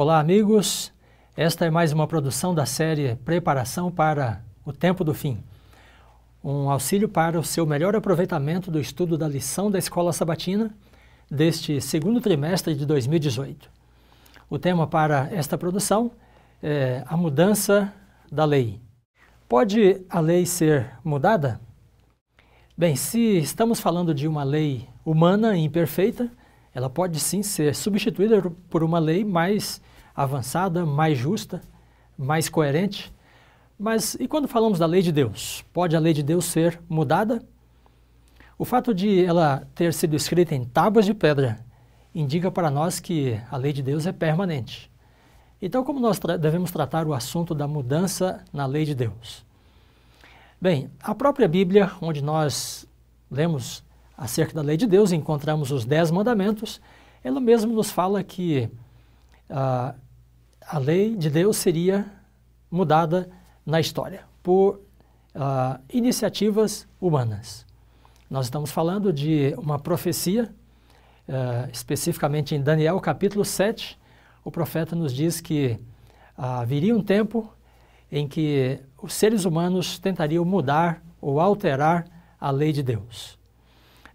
Olá, amigos. Esta é mais uma produção da série Preparação para o Tempo do Fim. Um auxílio para o seu melhor aproveitamento do estudo da lição da Escola Sabatina deste segundo trimestre de 2018. O tema para esta produção é a mudança da lei. Pode a lei ser mudada? Bem, se estamos falando de uma lei humana e imperfeita, ela pode sim ser substituída por uma lei mais avançada, mais justa, mais coerente. Mas e quando falamos da lei de Deus? Pode a lei de Deus ser mudada? O fato de ela ter sido escrita em tábuas de pedra indica para nós que a lei de Deus é permanente. Então, como nós tra devemos tratar o assunto da mudança na lei de Deus? Bem, a própria Bíblia, onde nós lemos acerca da lei de Deus, encontramos os dez mandamentos, ela mesma nos fala que ah, a lei de Deus seria mudada na história por ah, iniciativas humanas. Nós estamos falando de uma profecia, eh, especificamente em Daniel capítulo 7, o profeta nos diz que ah, viria um tempo em que os seres humanos tentariam mudar ou alterar a lei de Deus.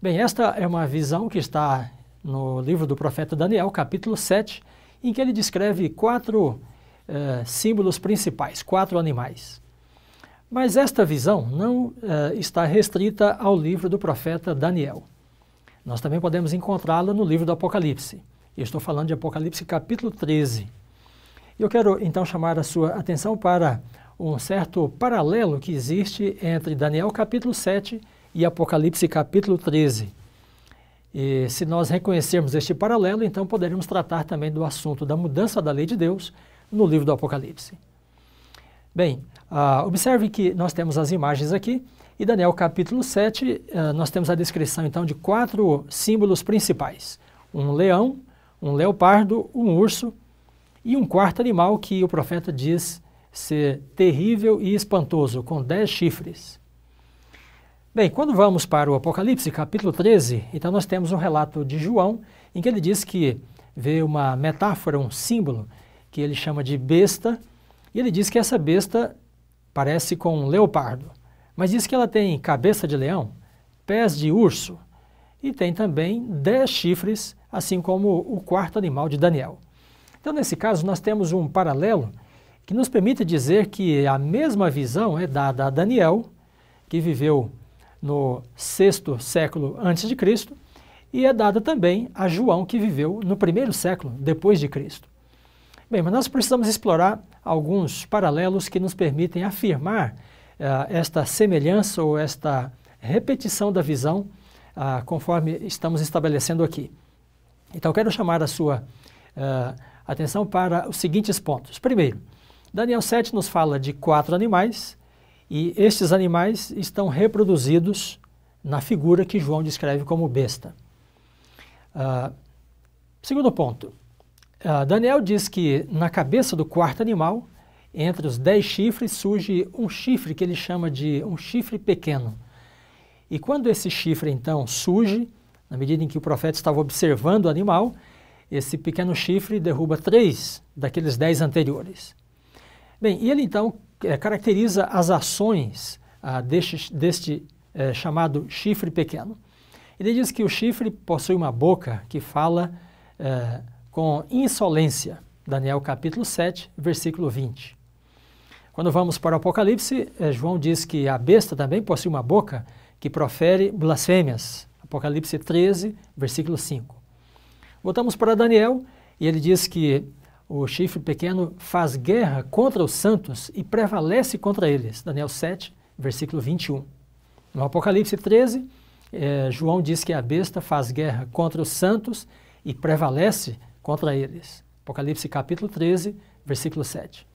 Bem, esta é uma visão que está no livro do profeta Daniel, capítulo 7, em que ele descreve quatro eh, símbolos principais, quatro animais. Mas esta visão não eh, está restrita ao livro do profeta Daniel. Nós também podemos encontrá-la no livro do Apocalipse. Eu estou falando de Apocalipse capítulo 13. Eu quero então chamar a sua atenção para um certo paralelo que existe entre Daniel capítulo 7 e Apocalipse capítulo 13. E se nós reconhecermos este paralelo, então poderemos tratar também do assunto da mudança da lei de Deus no livro do Apocalipse. Bem, ah, observe que nós temos as imagens aqui e Daniel capítulo 7, ah, nós temos a descrição então de quatro símbolos principais: um leão, um leopardo, um urso e um quarto animal que o profeta diz ser terrível e espantoso, com dez chifres. Bem, quando vamos para o Apocalipse, capítulo 13, então nós temos um relato de João em que ele diz que vê uma metáfora, um símbolo, que ele chama de besta, e ele diz que essa besta parece com um leopardo, mas diz que ela tem cabeça de leão, pés de urso e tem também dez chifres, assim como o quarto animal de Daniel. Então, nesse caso, nós temos um paralelo que nos permite dizer que a mesma visão é dada a Daniel, que viveu no sexto século antes de Cristo, e é dada também a João, que viveu no primeiro século depois de Cristo. Bem, mas nós precisamos explorar alguns paralelos que nos permitem afirmar eh, esta semelhança ou esta repetição da visão, ah, conforme estamos estabelecendo aqui. Então, quero chamar a sua eh, atenção para os seguintes pontos. Primeiro, Daniel 7 nos fala de quatro animais e estes animais estão reproduzidos na figura que João descreve como besta. Ah, segundo ponto, ah, Daniel diz que na cabeça do quarto animal, entre os dez chifres, surge um chifre que ele chama de um chifre pequeno. E quando esse chifre então surge, na medida em que o profeta estava observando o animal, esse pequeno chifre derruba três daqueles dez anteriores. Bem, e ele então eh, caracteriza as ações ah, deste, deste eh, chamado chifre pequeno. Ele diz que o chifre possui uma boca que fala eh, com insolência. Daniel capítulo 7, versículo 20. Quando vamos para o Apocalipse, João diz que a besta também possui uma boca que profere blasfêmias. Apocalipse 13, versículo 5. Voltamos para Daniel e ele diz que o chifre pequeno faz guerra contra os santos e prevalece contra eles. Daniel 7, versículo 21. No Apocalipse 13, eh, João diz que a besta faz guerra contra os santos e prevalece contra eles. Apocalipse capítulo 13, versículo 7.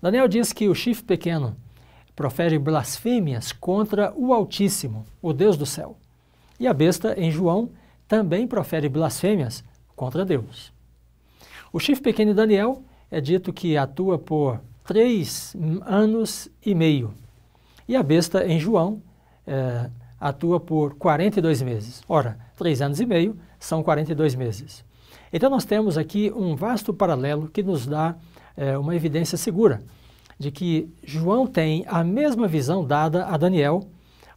Daniel diz que o chifre pequeno profere blasfêmias contra o Altíssimo, o Deus do céu. E a besta, em João, também profere blasfêmias contra Deus. O chifre pequeno Daniel é dito que atua por três anos e meio. E a besta em João é, atua por 42 meses. Ora, três anos e meio são 42 meses. Então nós temos aqui um vasto paralelo que nos dá é, uma evidência segura de que João tem a mesma visão dada a Daniel,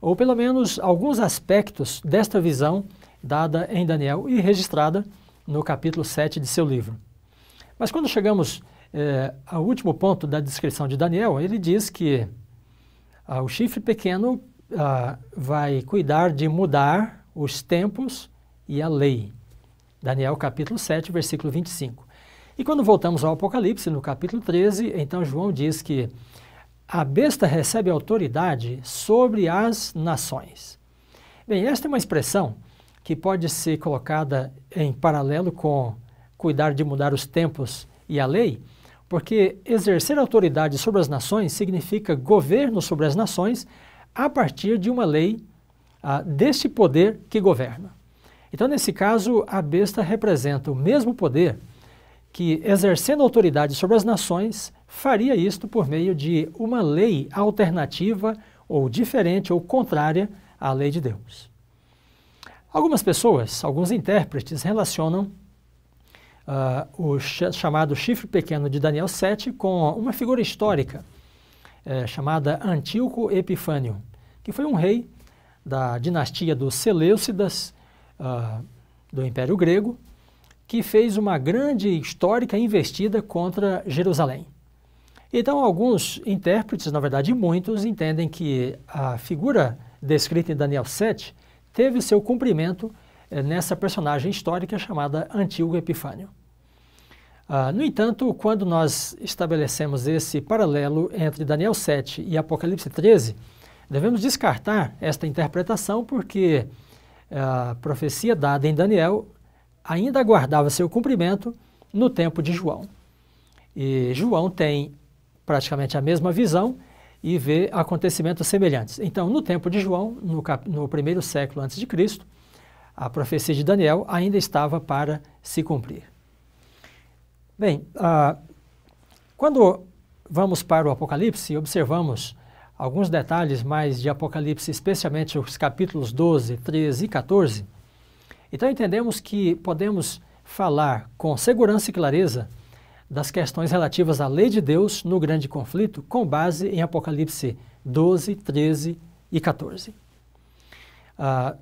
ou pelo menos alguns aspectos desta visão dada em Daniel e registrada no capítulo 7 de seu livro. Mas quando chegamos é, ao último ponto da descrição de Daniel, ele diz que ah, o chifre pequeno ah, vai cuidar de mudar os tempos e a lei. Daniel capítulo 7, versículo 25. E quando voltamos ao Apocalipse, no capítulo 13, então João diz que a besta recebe autoridade sobre as nações. Bem, esta é uma expressão que pode ser colocada em paralelo com cuidar de mudar os tempos e a lei, porque exercer autoridade sobre as nações significa governo sobre as nações a partir de uma lei ah, deste poder que governa. Então, nesse caso, a besta representa o mesmo poder que, exercendo autoridade sobre as nações, faria isto por meio de uma lei alternativa ou diferente ou contrária à lei de Deus. Algumas pessoas, alguns intérpretes, relacionam uh, o ch chamado chifre pequeno de Daniel 7 com uma figura histórica é, chamada Antíoco Epifânio, que foi um rei da dinastia dos Seleucidas uh, do Império Grego, que fez uma grande histórica investida contra Jerusalém. Então, alguns intérpretes, na verdade muitos, entendem que a figura descrita em Daniel 7 teve seu cumprimento eh, nessa personagem histórica chamada Antigo Epifânio. Ah, no entanto, quando nós estabelecemos esse paralelo entre Daniel 7 e Apocalipse 13, devemos descartar esta interpretação porque ah, a profecia dada em Daniel ainda aguardava seu cumprimento no tempo de João. E João tem praticamente a mesma visão e vê acontecimentos semelhantes. Então, no tempo de João, no, no primeiro século antes de Cristo, a profecia de Daniel ainda estava para se cumprir. Bem, ah, quando vamos para o Apocalipse e observamos alguns detalhes mais de Apocalipse, especialmente os capítulos 12, 13 e 14, então entendemos que podemos falar com segurança e clareza das questões relativas à lei de Deus no grande conflito, com base em Apocalipse 12, 13 e 14. Ah,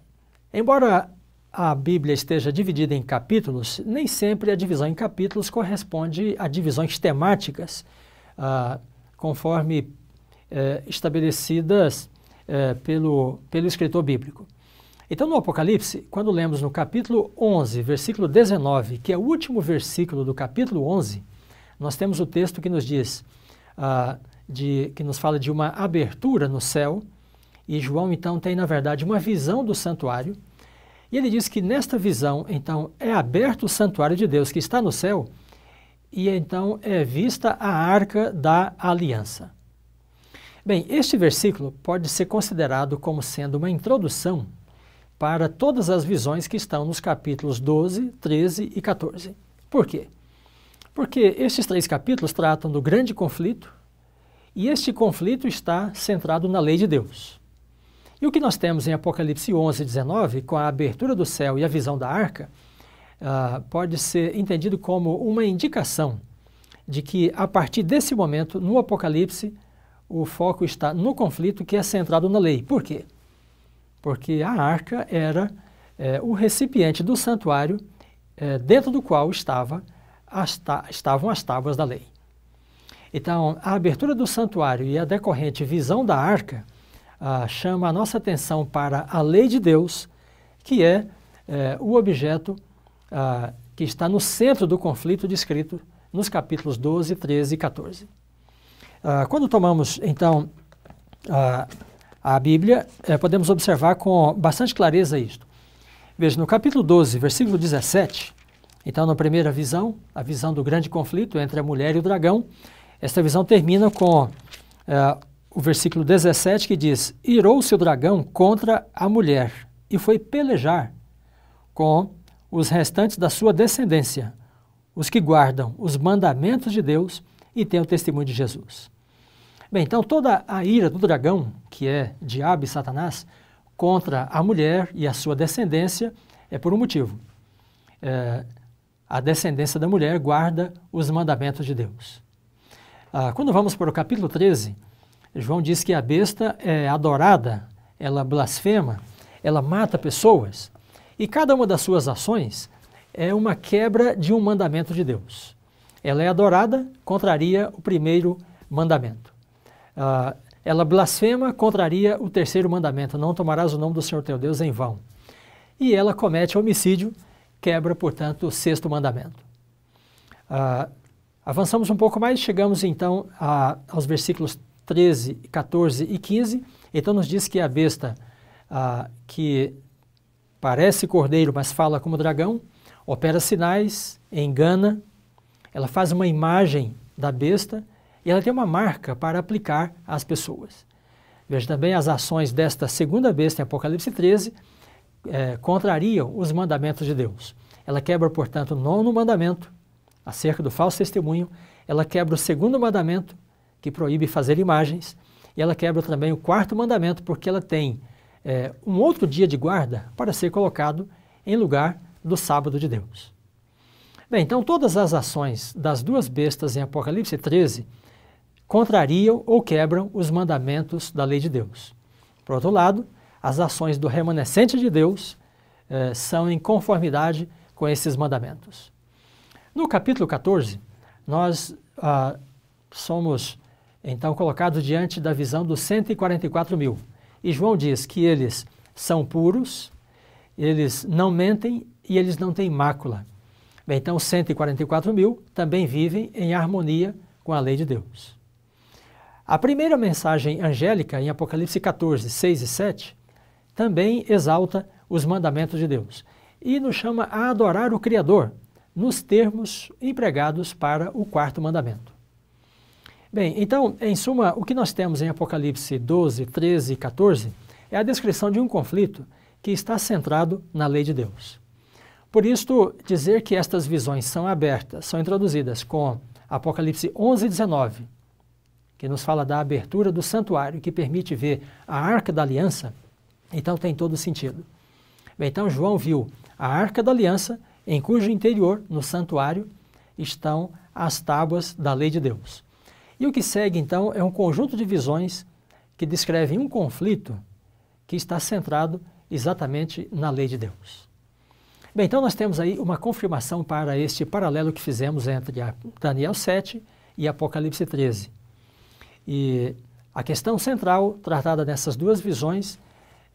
embora a Bíblia esteja dividida em capítulos, nem sempre a divisão em capítulos corresponde a divisões temáticas, ah, conforme eh, estabelecidas eh, pelo, pelo escritor bíblico. Então, no Apocalipse, quando lemos no capítulo 11, versículo 19, que é o último versículo do capítulo 11, nós temos o texto que nos diz, ah, de, que nos fala de uma abertura no céu, e João então tem, na verdade, uma visão do santuário e ele diz que nesta visão, então, é aberto o santuário de Deus que está no céu, e então é vista a arca da aliança. Bem, este versículo pode ser considerado como sendo uma introdução para todas as visões que estão nos capítulos 12, 13 e 14. Por quê? Porque estes três capítulos tratam do grande conflito, e este conflito está centrado na lei de Deus. E o que nós temos em Apocalipse 11, 19, com a abertura do céu e a visão da arca, uh, pode ser entendido como uma indicação de que, a partir desse momento, no Apocalipse, o foco está no conflito que é centrado na lei. Por quê? Porque a arca era é, o recipiente do santuário é, dentro do qual estava as estavam as tábuas da lei. Então, a abertura do santuário e a decorrente visão da arca ah, chama a nossa atenção para a lei de Deus, que é, é o objeto ah, que está no centro do conflito descrito nos capítulos 12, 13 e 14. Ah, quando tomamos, então, a Bíblia, é, podemos observar com bastante clareza isto. Veja, no capítulo 12, versículo 17, então, na primeira visão, a visão do grande conflito entre a mulher e o dragão, esta visão termina com é, o versículo 17 que diz: Irou-se o dragão contra a mulher e foi pelejar com os restantes da sua descendência, os que guardam os mandamentos de Deus e têm o testemunho de Jesus. Bem, então toda a ira do dragão, que é diabo e Satanás, contra a mulher e a sua descendência é por um motivo. É, a descendência da mulher guarda os mandamentos de Deus. Ah, quando vamos para o capítulo 13, João diz que a besta é adorada, ela blasfema, ela mata pessoas, e cada uma das suas ações é uma quebra de um mandamento de Deus. Ela é adorada, contraria o primeiro mandamento. Uh, ela blasfema, contraria o terceiro mandamento: não tomarás o nome do Senhor teu Deus em vão. E ela comete homicídio, quebra, portanto, o sexto mandamento. Uh, avançamos um pouco mais, chegamos então a, aos versículos 13, 14 e 15. Então nos diz que a besta ah, que parece cordeiro, mas fala como dragão, opera sinais, engana, ela faz uma imagem da besta e ela tem uma marca para aplicar às pessoas. Veja também as ações desta segunda besta em Apocalipse 13 eh, é, contrariam os mandamentos de Deus. Ela quebra, portanto, o nono mandamento acerca do falso testemunho, ela quebra o segundo mandamento que proíbe fazer imagens, e ela quebra também o quarto mandamento, porque ela tem é, um outro dia de guarda para ser colocado em lugar do sábado de Deus. Bem, então todas as ações das duas bestas em Apocalipse 13 contrariam ou quebram os mandamentos da lei de Deus. Por outro lado, as ações do remanescente de Deus eh, são em conformidade com esses mandamentos. No capítulo 14, nós ah, somos então colocados diante da visão dos 144 mil. E João diz que eles são puros, eles não mentem e eles não têm mácula. Bem, então, 144 mil também vivem em harmonia com a lei de Deus. A primeira mensagem angélica, em Apocalipse 14, 6 e 7, também exalta os mandamentos de Deus e nos chama a adorar o Criador nos termos empregados para o quarto mandamento. Bem, então, em suma, o que nós temos em Apocalipse 12, 13 e 14 é a descrição de um conflito que está centrado na lei de Deus. Por isto, dizer que estas visões são abertas, são introduzidas com Apocalipse 11, 19, que nos fala da abertura do santuário que permite ver a arca da aliança, então tem todo sentido. Bem, então, João viu a arca da aliança, em cujo interior, no santuário, estão as tábuas da lei de Deus. E o que segue, então, é um conjunto de visões que descrevem um conflito que está centrado exatamente na lei de Deus. Bem, então nós temos aí uma confirmação para este paralelo que fizemos entre Daniel 7 e Apocalipse 13. E a questão central tratada nessas duas visões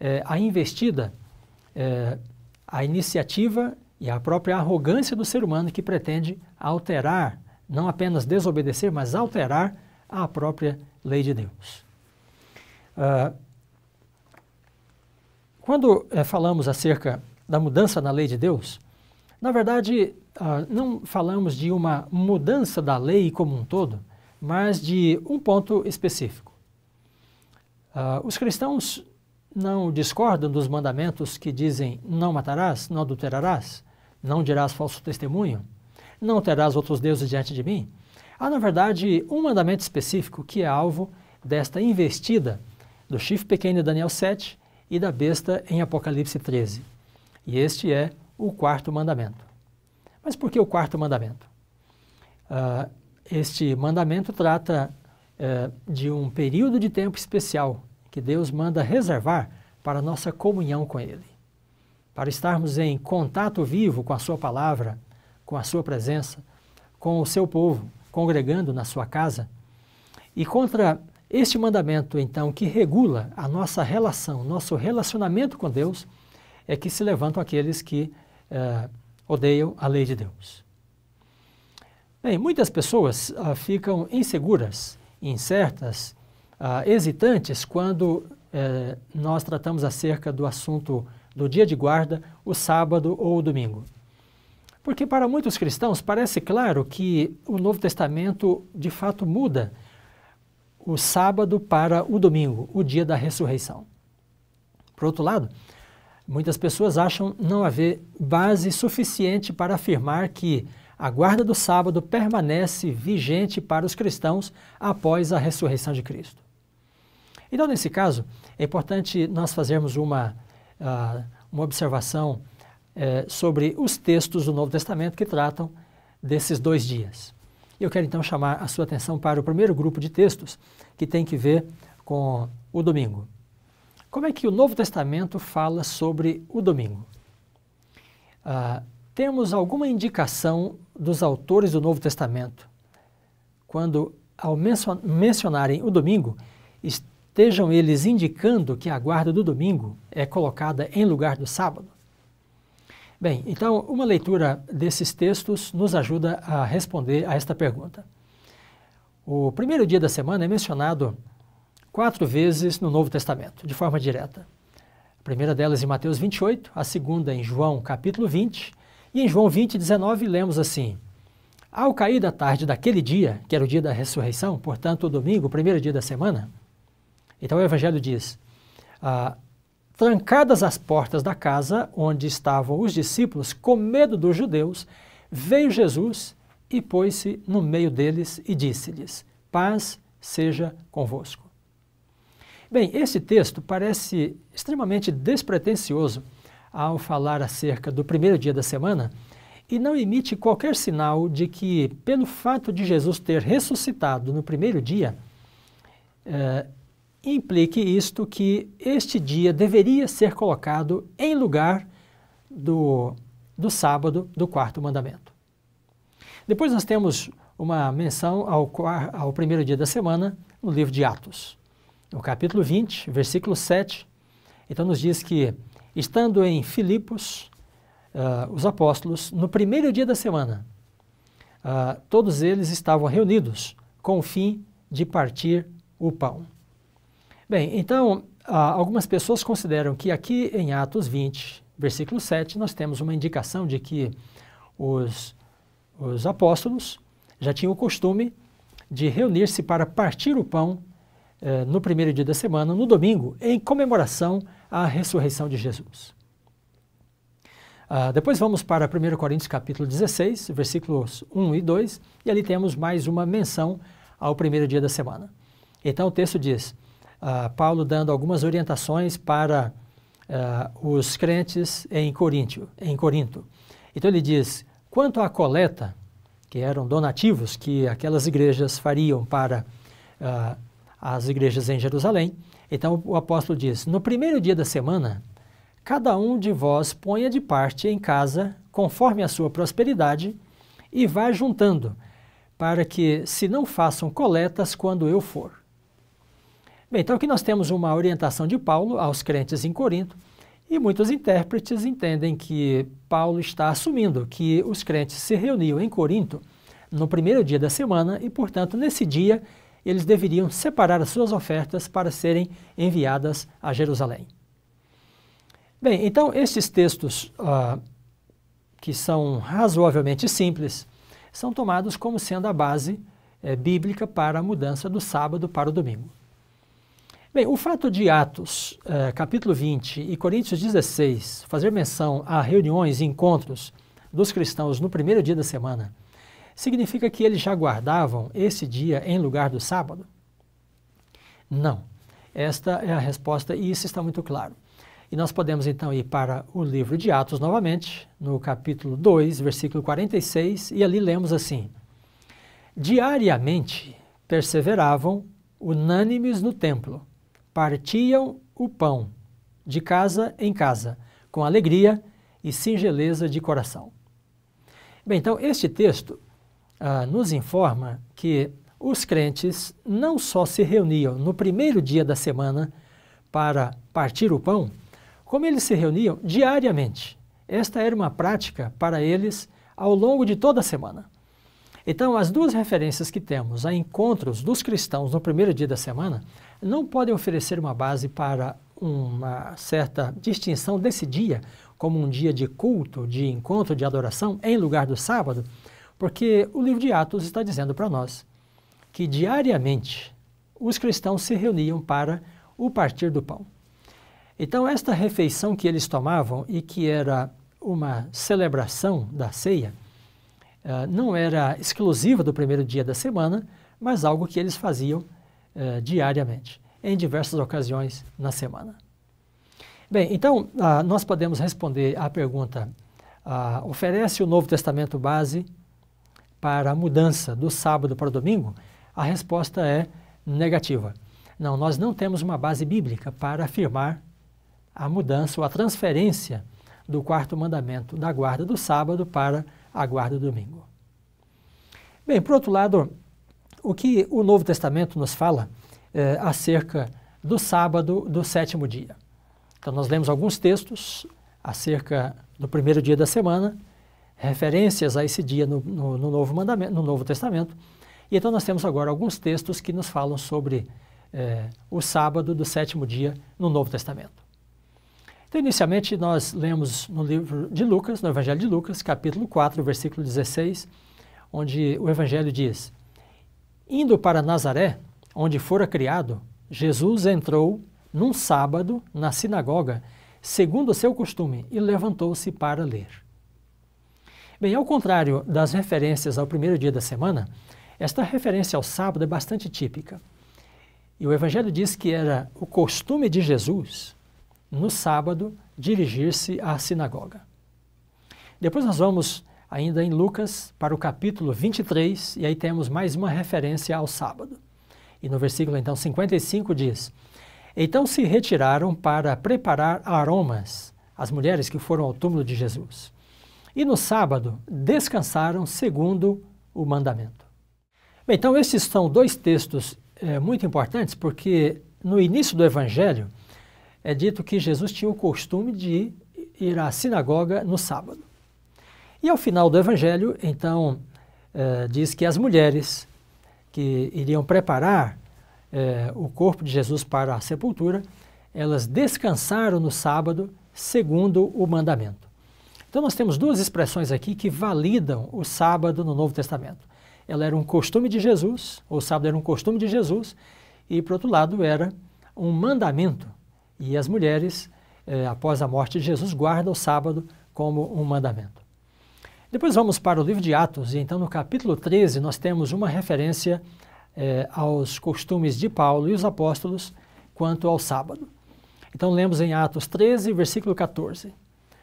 é a investida, é, a iniciativa e a própria arrogância do ser humano que pretende alterar não apenas desobedecer, mas alterar a própria lei de Deus. Uh, quando é, falamos acerca da mudança na lei de Deus, na verdade, uh, não falamos de uma mudança da lei como um todo, mas de um ponto específico. Uh, os cristãos não discordam dos mandamentos que dizem não matarás, não adulterarás, não dirás falso testemunho, não terás outros deuses diante de mim. Há, na verdade, um mandamento específico que é alvo desta investida do chifre pequeno em Daniel 7 e da besta em Apocalipse 13. E este é o quarto mandamento. Mas por que o quarto mandamento? Uh, este mandamento trata uh, de um período de tempo especial que Deus manda reservar para nossa comunhão com Ele, para estarmos em contato vivo com a Sua palavra com a sua presença, com o seu povo, congregando na sua casa. E contra este mandamento, então, que regula a nossa relação, nosso relacionamento com Deus, é que se levantam aqueles que eh, odeiam a lei de Deus. Bem, muitas pessoas ah, ficam inseguras, incertas, ah, hesitantes quando eh, nós tratamos acerca do assunto do dia de guarda, o sábado ou o domingo. Porque para muitos cristãos parece claro que o Novo Testamento de fato muda o sábado para o domingo, o dia da ressurreição. Por outro lado, muitas pessoas acham não haver base suficiente para afirmar que a guarda do sábado permanece vigente para os cristãos após a ressurreição de Cristo. Então, nesse caso, é importante nós fazermos uma, uh, uma observação é, sobre os textos do Novo Testamento que tratam desses dois dias. Eu quero então chamar a sua atenção para o primeiro grupo de textos que tem que ver com o domingo. Como é que o Novo Testamento fala sobre o domingo? Ah, temos alguma indicação dos autores do Novo Testamento quando, ao mencionarem o domingo, estejam eles indicando que a guarda do domingo é colocada em lugar do sábado? Bem, então uma leitura desses textos nos ajuda a responder a esta pergunta. O primeiro dia da semana é mencionado quatro vezes no Novo Testamento, de forma direta. A primeira delas em Mateus 28, a segunda em João capítulo 20, e em João 20, 19 lemos assim: Ao cair da tarde daquele dia, que era o dia da ressurreição, portanto o domingo, o primeiro dia da semana, então o Evangelho diz: ah, Trancadas as portas da casa onde estavam os discípulos, com medo dos judeus, veio Jesus e pôs-se no meio deles e disse-lhes: Paz seja convosco. Bem, esse texto parece extremamente despretensioso ao falar acerca do primeiro dia da semana e não emite qualquer sinal de que, pelo fato de Jesus ter ressuscitado no primeiro dia, eh, implique isto que este dia deveria ser colocado em lugar do, do sábado do quarto mandamento. Depois nós temos uma menção ao, ao primeiro dia da semana no livro de Atos, no capítulo 20, versículo 7. Então nos diz que, estando em Filipos, uh, os apóstolos, no primeiro dia da semana, uh, todos eles estavam reunidos com o fim de partir o pão. Bem, então, ah, algumas pessoas consideram que aqui em Atos 20, versículo 7, nós temos uma indicação de que os, os apóstolos já tinham o costume de reunir-se para partir o pão eh, no primeiro dia da semana, no domingo, em comemoração à ressurreição de Jesus. Ah, depois vamos para 1 Coríntios capítulo 16, versículos 1 e 2, e ali temos mais uma menção ao primeiro dia da semana. Então o texto diz: Paulo dando algumas orientações para eh, os crentes em Coríntio, em Corinto. Então ele diz: quanto à coleta, que eram donativos que aquelas igrejas fariam para eh, as igrejas em Jerusalém, então o apóstolo diz: no primeiro dia da semana, cada um de vós ponha de parte em casa, conforme a sua prosperidade, e vá juntando, para que se não façam coletas quando eu for. Bem, então aqui nós temos uma orientação de Paulo aos crentes em Corinto, e muitos intérpretes entendem que Paulo está assumindo que os crentes se reuniam em Corinto no primeiro dia da semana e, portanto, nesse dia eles deveriam separar as suas ofertas para serem enviadas a Jerusalém. Bem, então estes textos, ah, que são razoavelmente simples, são tomados como sendo a base eh, bíblica para a mudança do sábado para o domingo. Bem, o fato de Atos, eh, capítulo 20 e Coríntios 16 fazer menção a reuniões e encontros dos cristãos no primeiro dia da semana, significa que eles já guardavam esse dia em lugar do sábado? Não. Esta é a resposta e isso está muito claro. E nós podemos então ir para o livro de Atos novamente, no capítulo 2, versículo 46, e ali lemos assim: Diariamente perseveravam unânimes no templo partiam o pão, de casa em casa, com alegria e singeleza de coração. Bem, então, este texto ah, nos informa que os crentes não só se reuniam no primeiro dia da semana para partir o pão, como eles se reuniam diariamente. Esta era uma prática para eles ao longo de toda a semana. Então, as duas referências que temos a encontros dos cristãos no primeiro dia da semana não podem oferecer uma base para uma certa distinção desse dia, como um dia de culto, de encontro, de adoração, em lugar do sábado, porque o livro de Atos está dizendo para nós que diariamente os cristãos se reuniam para o partir do pão. Então, esta refeição que eles tomavam e que era uma celebração da ceia, eh, não era exclusiva do primeiro dia da semana, mas algo que eles faziam eh, diariamente, em diversas ocasiões na semana. Bem, então ah, nós podemos responder à pergunta: ah, oferece o Novo Testamento base para a mudança do sábado para o domingo? A resposta é negativa. Não, nós não temos uma base bíblica para afirmar a mudança ou a transferência do quarto mandamento da guarda do sábado para a guarda do domingo. Bem, por outro lado, o que o Novo Testamento nos fala eh, acerca do sábado do sétimo dia. Então, nós lemos alguns textos acerca do primeiro dia da semana, referências a esse dia no, no, no novo, mandamento, no Novo Testamento. E então, nós temos agora alguns textos que nos falam sobre eh, o sábado do sétimo dia no Novo Testamento. Então, inicialmente, nós lemos no livro de Lucas, no Evangelho de Lucas, capítulo 4, versículo 16, onde o Evangelho diz. Indo para Nazaré, onde fora criado, Jesus entrou num sábado na sinagoga, segundo o seu costume, e levantou-se para ler. Bem, ao contrário das referências ao primeiro dia da semana, esta referência ao sábado é bastante típica. E o Evangelho diz que era o costume de Jesus, no sábado, dirigir-se à sinagoga. Depois nós vamos ainda em Lucas, para o capítulo 23, e aí temos mais uma referência ao sábado. E no versículo então 55 diz: Então se retiraram para preparar aromas as mulheres que foram ao túmulo de Jesus. E no sábado descansaram segundo o mandamento. Bem, então esses são dois textos é, muito importantes porque no início do evangelho é dito que Jesus tinha o costume de ir à sinagoga no sábado. E ao final do Evangelho, então, eh, diz que as mulheres que iriam preparar eh, o corpo de Jesus para a sepultura, elas descansaram no sábado segundo o mandamento. Então nós temos duas expressões aqui que validam o sábado no Novo Testamento. Ela era um costume de Jesus, ou o sábado era um costume de Jesus, e por outro lado era um mandamento. E as mulheres, eh, após a morte de Jesus, guardam o sábado como um mandamento. Depois vamos para o livro de Atos, e então no capítulo 13 nós temos uma referência eh, aos costumes de Paulo e os apóstolos quanto ao sábado. Então lemos em Atos 13, versículo 14.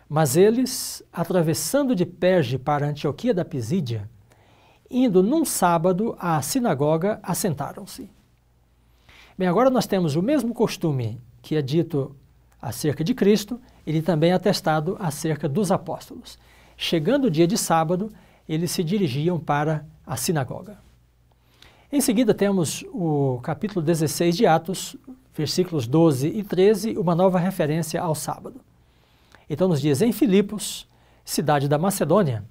Mas eles, atravessando de Perge para Antioquia da Pisídia, indo num sábado à sinagoga, assentaram-se. Bem, agora nós temos o mesmo costume que é dito acerca de Cristo, ele também é atestado acerca dos apóstolos. Chegando o dia de sábado, eles se dirigiam para a sinagoga. Em seguida, temos o capítulo 16 de Atos, versículos 12 e 13, uma nova referência ao sábado. Então, nos dias em Filipos, cidade da Macedônia,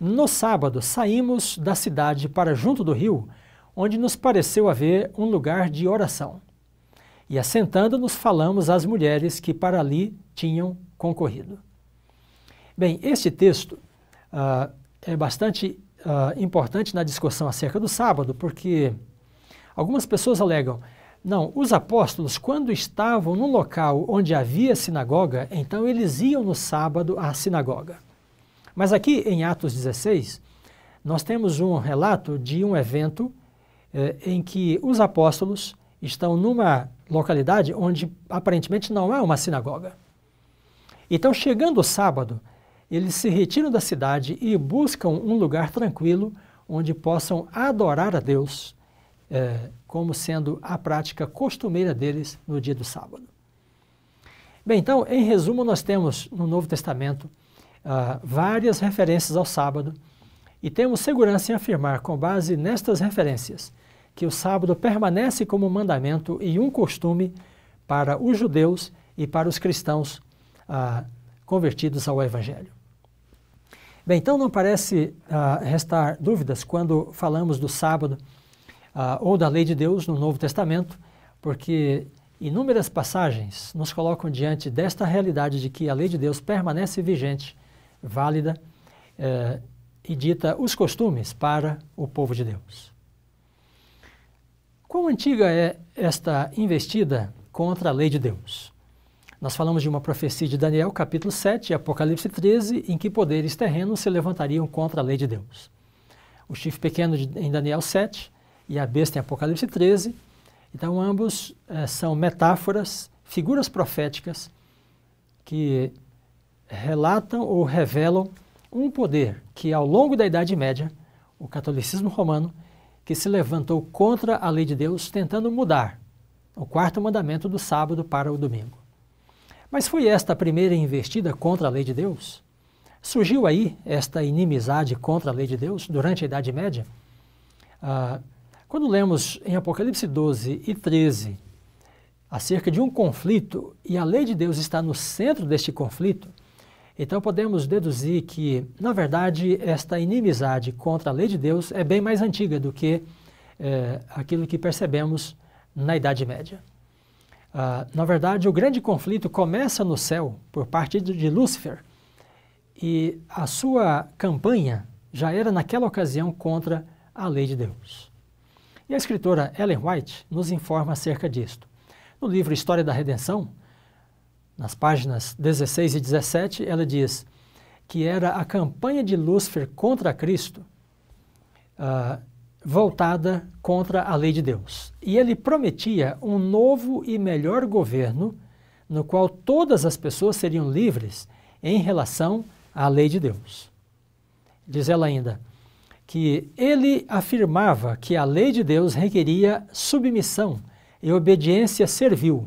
no sábado saímos da cidade para junto do rio, onde nos pareceu haver um lugar de oração. E assentando-nos, falamos às mulheres que para ali tinham concorrido. Bem, este texto ah, é bastante ah, importante na discussão acerca do sábado, porque algumas pessoas alegam, não, os apóstolos, quando estavam num local onde havia sinagoga, então eles iam no sábado à sinagoga. Mas aqui em Atos 16, nós temos um relato de um evento eh, em que os apóstolos estão numa localidade onde aparentemente não há uma sinagoga. Então, chegando o sábado, eles se retiram da cidade e buscam um lugar tranquilo onde possam adorar a Deus, é, como sendo a prática costumeira deles no dia do sábado. Bem, então, em resumo, nós temos no Novo Testamento ah, várias referências ao sábado e temos segurança em afirmar, com base nestas referências, que o sábado permanece como mandamento e um costume para os judeus e para os cristãos ah, convertidos ao Evangelho. Bem, então não parece ah, restar dúvidas quando falamos do sábado ah, ou da lei de Deus no Novo Testamento, porque inúmeras passagens nos colocam diante desta realidade de que a lei de Deus permanece vigente, válida eh, e dita os costumes para o povo de Deus. Quão antiga é esta investida contra a lei de Deus? Nós falamos de uma profecia de Daniel, capítulo 7, Apocalipse 13, em que poderes terrenos se levantariam contra a lei de Deus. O chifre pequeno de, em Daniel 7 e a besta em Apocalipse 13. Então, ambos eh, são metáforas, figuras proféticas que relatam ou revelam um poder que, ao longo da Idade Média, o catolicismo romano, que se levantou contra a lei de Deus, tentando mudar o quarto mandamento do sábado para o domingo. Mas foi esta a primeira investida contra a lei de Deus? Surgiu aí esta inimizade contra a lei de Deus durante a Idade Média? Ah, quando lemos em Apocalipse 12 e 13 acerca de um conflito e a lei de Deus está no centro deste conflito, então podemos deduzir que, na verdade, esta inimizade contra a lei de Deus é bem mais antiga do que é, aquilo que percebemos na Idade Média. Ah, na verdade, o grande conflito começa no céu, por parte de Lúcifer, e a sua campanha já era naquela ocasião contra a lei de Deus. E a escritora Ellen White nos informa acerca disto. No livro História da Redenção, nas páginas 16 e 17, ela diz que era a campanha de Lúcifer contra Cristo. Uh, voltada contra a lei de Deus. E ele prometia um novo e melhor governo no qual todas as pessoas seriam livres em relação à lei de Deus. Diz ela ainda que ele afirmava que a lei de Deus requeria submissão e obediência servil,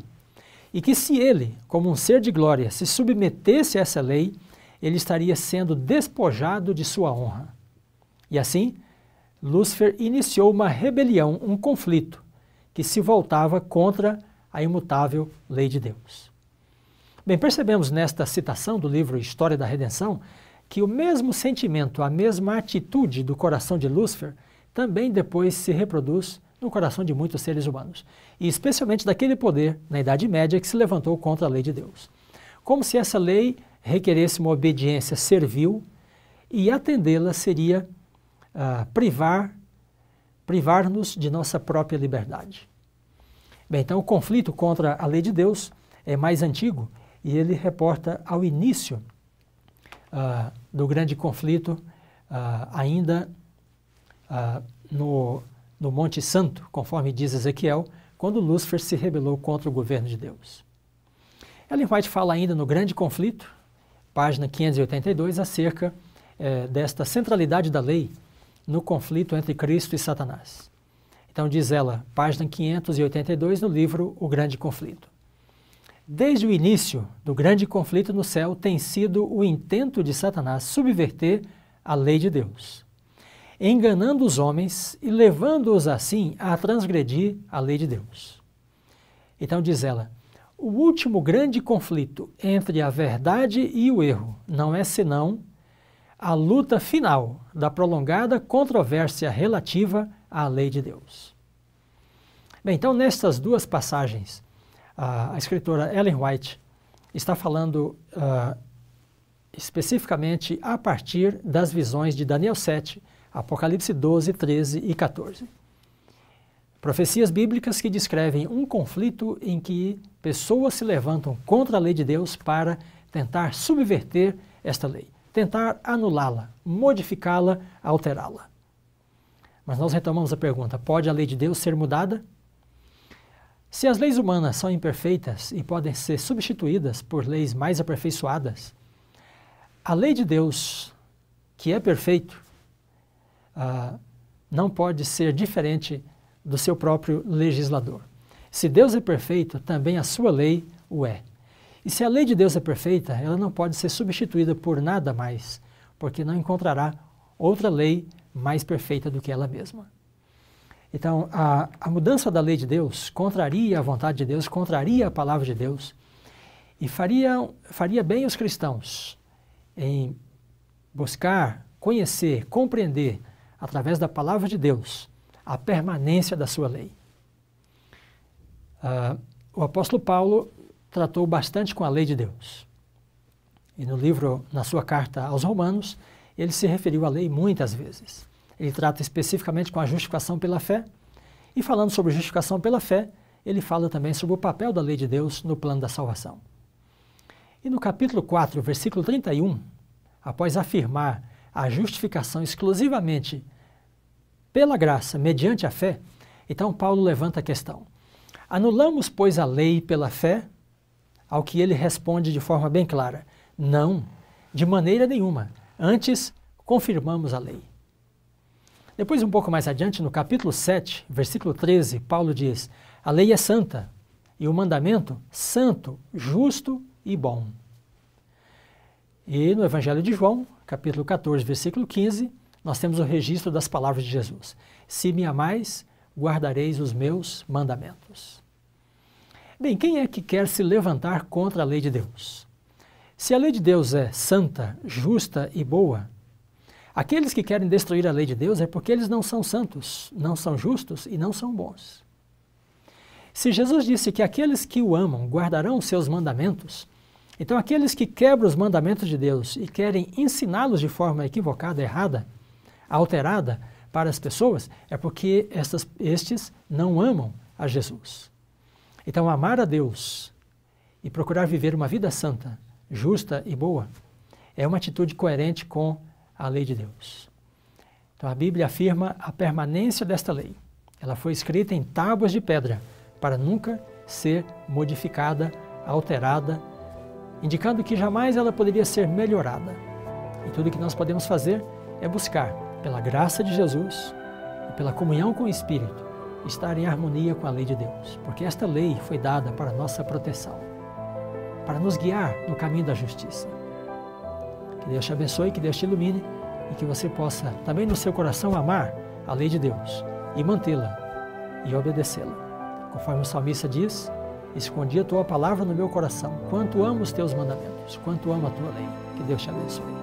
e que se ele, como um ser de glória, se submetesse a essa lei, ele estaria sendo despojado de sua honra. E assim, Lúcifer iniciou uma rebelião, um conflito, que se voltava contra a imutável lei de Deus. Bem, percebemos nesta citação do livro História da Redenção que o mesmo sentimento, a mesma atitude do coração de Lúcifer também depois se reproduz no coração de muitos seres humanos, e especialmente daquele poder na Idade Média que se levantou contra a lei de Deus. Como se essa lei requeresse uma obediência servil e atendê-la seria privar, privar-nos de nossa própria liberdade. Bem, então o conflito contra a lei de Deus é mais antigo e ele reporta ao início ah, do grande conflito, ah, ainda ah, no, no Monte Santo, conforme diz Ezequiel, quando Lúcifer se rebelou contra o governo de Deus. Ellen White fala ainda no Grande Conflito, página 582, acerca eh, desta centralidade da lei no conflito entre Cristo e Satanás. Então, diz ela, página 582 no livro O Grande Conflito. Desde o início do grande conflito no céu tem sido o intento de Satanás subverter a lei de Deus, enganando os homens e levando-os assim a transgredir a lei de Deus. Então, diz ela, o último grande conflito entre a verdade e o erro não é senão a luta final da prolongada controvérsia relativa à lei de Deus. Bem, então, nestas duas passagens, a, escritora Ellen White está falando uh, especificamente a partir das visões de Daniel 7, Apocalipse 12, 13 e 14. Profecias bíblicas que descrevem um conflito em que pessoas se levantam contra a lei de Deus para tentar subverter esta lei tentar anulá-la, modificá-la, alterá-la. Mas nós retomamos a pergunta: pode a lei de Deus ser mudada? Se as leis humanas são imperfeitas e podem ser substituídas por leis mais aperfeiçoadas, a lei de Deus, que é perfeito, ah, não pode ser diferente do seu próprio legislador. Se Deus é perfeito, também a sua lei o é. E se a lei de Deus é perfeita, ela não pode ser substituída por nada mais, porque não encontrará outra lei mais perfeita do que ela mesma. Então, a, a mudança da lei de Deus contraria a vontade de Deus, contraria a palavra de Deus, e faria, faria bem os cristãos em buscar, conhecer, compreender, através da palavra de Deus, a permanência da sua lei. Uh, o apóstolo Paulo tratou bastante com a lei de Deus. E no livro, na sua carta aos Romanos, ele se referiu à lei muitas vezes. Ele trata especificamente com a justificação pela fé. E falando sobre justificação pela fé, ele fala também sobre o papel da lei de Deus no plano da salvação. E no capítulo 4, versículo 31, após afirmar a justificação exclusivamente pela graça, mediante a fé, então Paulo levanta a questão: anulamos, pois, a lei pela fé? Ao que ele responde de forma bem clara: Não, de maneira nenhuma. Antes, confirmamos a lei. Depois, um pouco mais adiante, no capítulo 7, versículo 13, Paulo diz: A lei é santa e o mandamento santo, justo e bom. E no Evangelho de João, capítulo 14, versículo 15, nós temos o registro das palavras de Jesus: Se me amais, guardareis os meus mandamentos. Bem, quem é que quer se levantar contra a lei de Deus? Se a lei de Deus é santa, justa e boa, aqueles que querem destruir a lei de Deus é porque eles não são santos, não são justos e não são bons. Se Jesus disse que aqueles que o amam guardarão os seus mandamentos, então aqueles que quebram os mandamentos de Deus e querem ensiná-los de forma equivocada, errada, alterada para as pessoas, é porque estas, estes não amam a Jesus. Então, amar a Deus e procurar viver uma vida santa, justa e boa é uma atitude coerente com a lei de Deus. Então, a Bíblia afirma a permanência desta lei. Ela foi escrita em tábuas de pedra para nunca ser modificada, alterada, indicando que jamais ela poderia ser melhorada. E tudo o que nós podemos fazer é buscar, pela graça de Jesus e pela comunhão com o Espírito, estar em harmonia com a lei de Deus, porque esta lei foi dada para nossa proteção, para nos guiar no caminho da justiça. Que Deus te abençoe, que Deus te ilumine e que você possa também no seu coração amar a lei de Deus e mantê-la e obedecê-la. Conforme o salmista diz, escondi a tua palavra no meu coração, quanto amo os teus mandamentos, quanto amo a tua lei. Que Deus te abençoe.